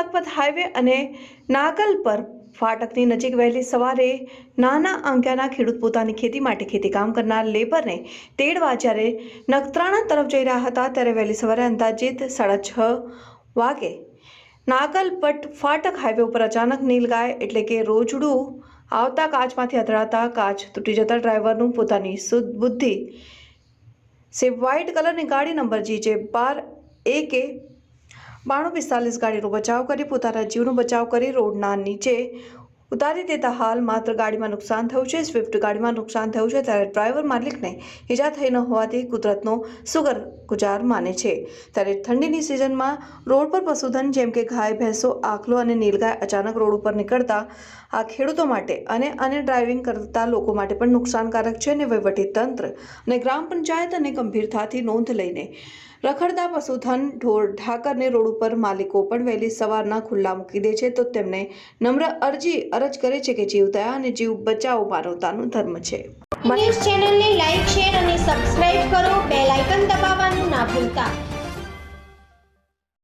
Lakhpat highway અને નાગલ પર ફાટકની નજીક વહેલી સવારે નાના આંક્યાના ખેડૂત પોતાની ખેતી માટે ખેતીકામ કરનાર લેબરને તેડવા જ્યારે નખત્રાણા તરફ જઈ રહ્યા હતા ત્યારે વહેલી સવારે અંદાજિત સાડા છ વાગે નાગલપટ ફાટક હાઈવે ઉપર અચાનક નીલગાય એટલે કે રોજડું આવતા કાચમાંથી અથડાતા કાચ તૂટી જતા ડ્રાઈવરનું પોતાની બુદ્ધિ સે વ્હાઇટ કલરની ગાડી નંબર જી જે બાર એકે બાણું પિસ્તાલીસ ગાડીનો બચાવ કરી પોતાના જીવનો બચાવ કરી રોડના નીચે ઉતારી દેતા હાલ માત્ર ગાડીમાં નુકસાન થયું છે સ્વિફ્ટ ગાડીમાં નુકસાન થયું છે ત્યારે ડ્રાઈવર માલિકને ઇજા થઈ ન હોવાથી કુદરતનો સુગર ગુજાર માને છે ત્યારે ઠંડીની સિઝનમાં રોડ પર પશુધન જેમ કે ગાય ભેંસો આખલો અને નીલગાય અચાનક રોડ ઉપર નીકળતા આ ખેડૂતો માટે અને અને ડ્રાઇવિંગ કરતા લોકો માટે પણ નુકસાનકારક છે અને વહીવટી તંત્ર અને ગ્રામ પંચાયત અને ગંભીરતાથી નોંધ લઈને રખડતા પશુધન ઢોર ઢાકરને રોડ ઉપર માલિકો પણ વહેલી સવારના ખુલ્લા મૂકી દે છે તો તેમને નમ્ર અરજી અરજ કરે છે કે જીવ દયા અને જીવ બચાવો માનવતાનો ધર્મ છે ન્યૂઝ ચેનલને લાઈક શેર અને સબસ્ક્રાઇબ કરો બેલ આઇકન દબાવવાનું ના ભૂલતા